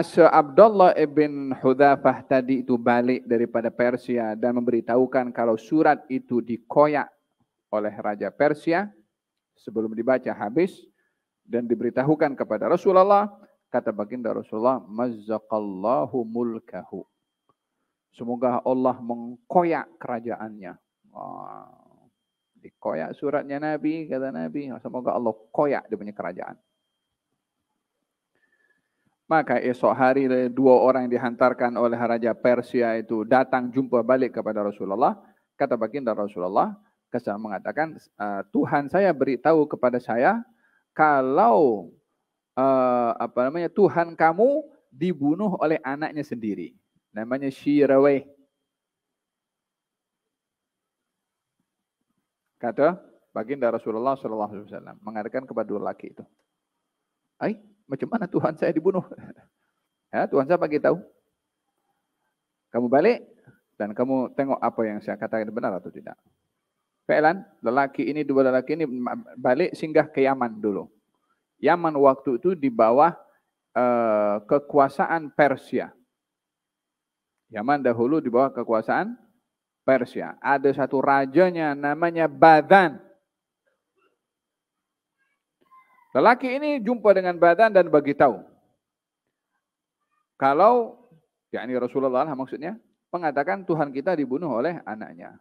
Asya Abdullah ibn Hudhafah tadi itu balik daripada Persia dan memberitahukan kalau surat itu dikoyak oleh Raja Persia sebelum dibaca habis dan diberitahukan kepada Rasulullah kata baginda Rasulullah mazzaqallahu mulkahu semoga Allah mengkoyak kerajaannya dikoyak suratnya Nabi kata Nabi semoga Allah koyak dia punya kerajaan maka esok hari eh, dua orang yang dihantarkan oleh Raja Persia itu datang jumpa balik kepada Rasulullah. Kata baginda Rasulullah, kesan mengatakan, eh, Tuhan saya beritahu kepada saya, kalau uh, apa namanya Tuhan kamu dibunuh oleh anaknya sendiri. Namanya Shiraweh. Kata baginda Rasulullah SAW mengatakan kepada dua laki itu. aih. Macam mana Tuhan saya dibunuh? Ya, Tuhan saya bagi tahu. Kamu balik dan kamu tengok apa yang saya katakan benar atau tidak. Fi'lan, lelaki ini, dua lelaki ini balik singgah ke Yaman dulu. Yaman waktu itu di bawah uh, kekuasaan Persia. Yaman dahulu di bawah kekuasaan Persia. Ada satu rajanya namanya Badan. Lelaki ini jumpa dengan badan dan bagi tahu. Kalau yakni Rasulullah maksudnya mengatakan Tuhan kita dibunuh oleh anaknya.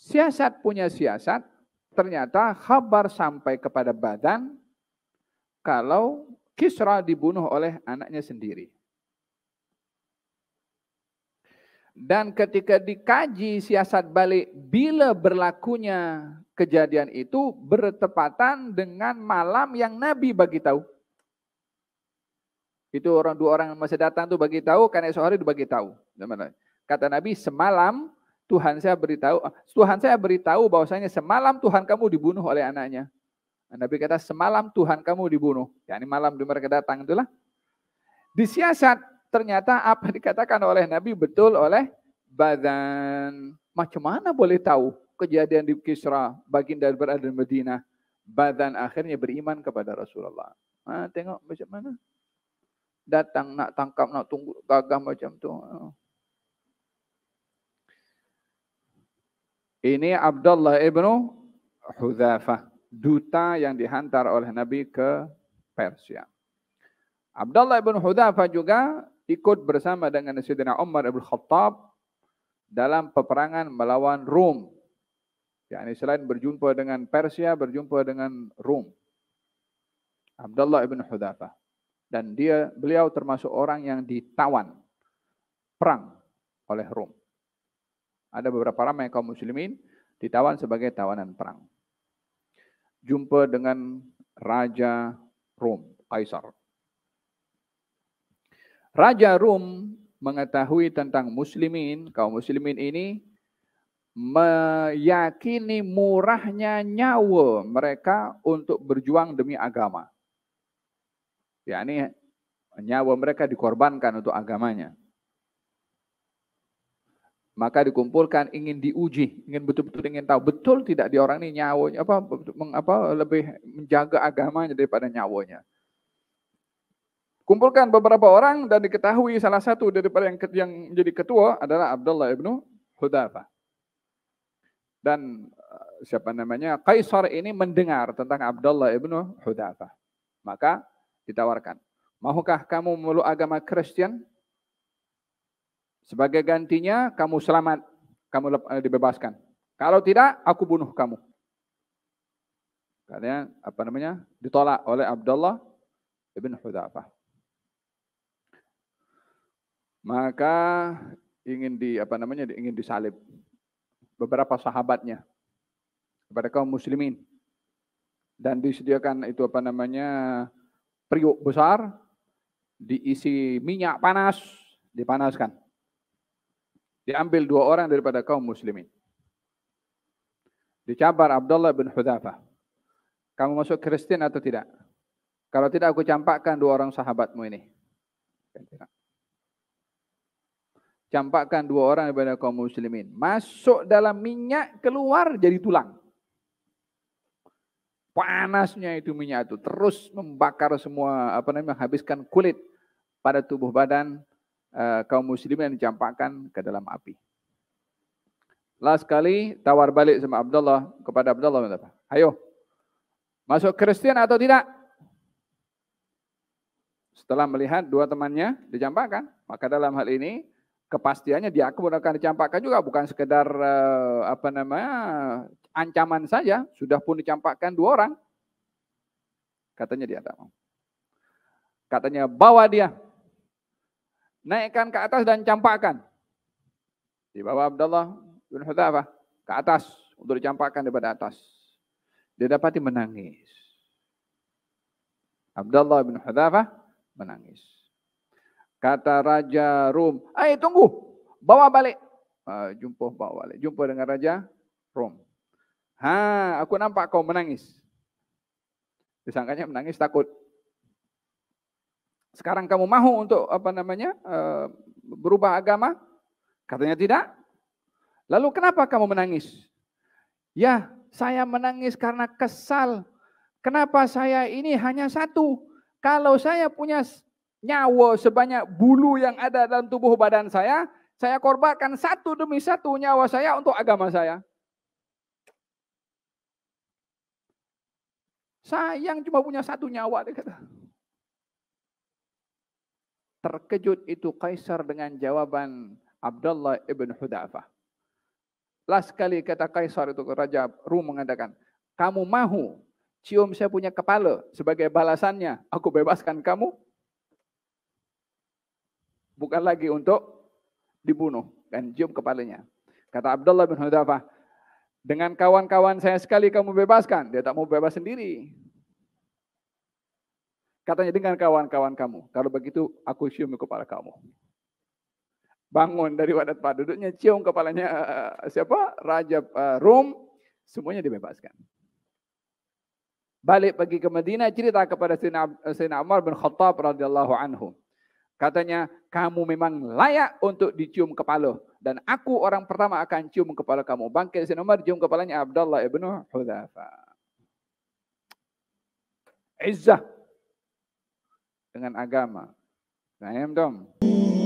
Siasat punya siasat, ternyata kabar sampai kepada badan kalau Kisra dibunuh oleh anaknya sendiri. Dan ketika dikaji siasat balik bila berlakunya kejadian itu bertepatan dengan malam yang Nabi bagi tahu. Itu orang dua orang yang masih datang tuh bagi tahu, karena esok hari dibagi tahu. Kata Nabi, semalam Tuhan saya beritahu, eh, Tuhan saya beritahu bahwasanya semalam Tuhan kamu dibunuh oleh anaknya. Nabi kata semalam Tuhan kamu dibunuh. Ya, ini malam di mereka datang itulah. Disiasat ternyata apa dikatakan oleh Nabi betul oleh badan. Macam mana boleh tahu kejadian di Kisra, baginda berada di Medina, badan akhirnya beriman kepada Rasulullah. Nah, tengok macam mana. Datang nak tangkap, nak tunggu, gagah macam tu. Ini Abdullah ibnu Hudafa duta yang dihantar oleh Nabi ke Persia. Abdullah ibn Hudafa juga ikut bersama dengan Sayyidina Umar Ibn Khattab dalam peperangan melawan Rom. Ya, yani selain berjumpa dengan Persia, berjumpa dengan Rom. Abdullah Ibn Hudhafa. Dan dia, beliau termasuk orang yang ditawan perang oleh Rom. Ada beberapa ramai kaum muslimin ditawan sebagai tawanan perang. Jumpa dengan Raja Rom, Kaisar, Raja Rum mengetahui tentang muslimin, kaum muslimin ini meyakini murahnya nyawa mereka untuk berjuang demi agama. Ya, ini nyawa mereka dikorbankan untuk agamanya. Maka dikumpulkan ingin diuji, ingin betul-betul ingin tahu betul tidak di orang ini nyawanya apa apa lebih menjaga agamanya daripada nyawanya. Kumpulkan beberapa orang dan diketahui salah satu daripada yang, yang menjadi ketua adalah Abdullah ibnu Hudafa. Dan eh, siapa namanya Kaisar ini mendengar tentang Abdullah ibnu Hudafa. Maka ditawarkan, maukah kamu memeluk agama Kristen? Sebagai gantinya kamu selamat, kamu eh, dibebaskan. Kalau tidak, aku bunuh kamu. Karena apa namanya ditolak oleh Abdullah ibnu Hudafa maka ingin di apa namanya ingin disalib beberapa sahabatnya kepada kaum muslimin dan disediakan itu apa namanya periuk besar diisi minyak panas dipanaskan diambil dua orang daripada kaum muslimin dicabar Abdullah bin Hudzafah kamu masuk Kristen atau tidak kalau tidak aku campakkan dua orang sahabatmu ini Campakkan dua orang daripada kaum muslimin. Masuk dalam minyak, keluar jadi tulang. Panasnya itu minyak itu terus membakar semua apa namanya menghabiskan kulit pada tubuh badan uh, kaum muslimin yang dicampakkan ke dalam api. Last kali tawar balik sama Abdullah kepada Abdullah apa? Ayo. Masuk Kristen atau tidak? Setelah melihat dua temannya dicampakkan, maka dalam hal ini kepastiannya dia akan dicampakkan juga bukan sekedar eh, apa namanya ancaman saja, sudah pun dicampakkan dua orang. Katanya dia tak mau. Katanya bawa dia. Naikkan ke atas dan campakkan. di bawah Abdullah bin Hudzafah ke atas untuk dicampakkan daripada atas. Dia dapati menangis. Abdullah bin Hudzafah menangis. Kata Raja rom ayo tunggu, bawa balik. Uh, jumpa bawa balik, jumpa dengan Raja rom Ha, aku nampak kau menangis. Disangkanya menangis takut. Sekarang kamu mahu untuk apa namanya uh, berubah agama? Katanya tidak. Lalu kenapa kamu menangis? Ya, saya menangis karena kesal. Kenapa saya ini hanya satu? Kalau saya punya nyawa sebanyak bulu yang ada dalam tubuh badan saya, saya korbankan satu demi satu nyawa saya untuk agama saya. Sayang cuma punya satu nyawa dia kata. Terkejut itu Kaisar dengan jawaban Abdullah ibn Hudafa. Last sekali kata Kaisar itu kerajaan Raja Rum mengatakan, kamu mahu cium saya punya kepala sebagai balasannya, aku bebaskan kamu bukan lagi untuk dibunuh dan cium kepalanya. Kata Abdullah bin Hudafah, dengan kawan-kawan saya sekali kamu bebaskan. Dia tak mau bebas sendiri. Katanya dengan kawan-kawan kamu. Kalau begitu aku cium kepala kamu. Bangun dari wadat pak duduknya, cium kepalanya eh, siapa? Raja Rom. Eh, Rum, semuanya dibebaskan. Balik pergi ke Madinah, cerita kepada Sayyidina eh, Umar bin Khattab radhiyallahu anhu. Katanya, kamu memang layak untuk dicium kepala. Dan aku orang pertama akan cium kepala kamu. Bangkit Sayyidina Umar, cium kepalanya Abdullah ibnu Hudhafa. Izzah. Dengan agama. Nah, dong.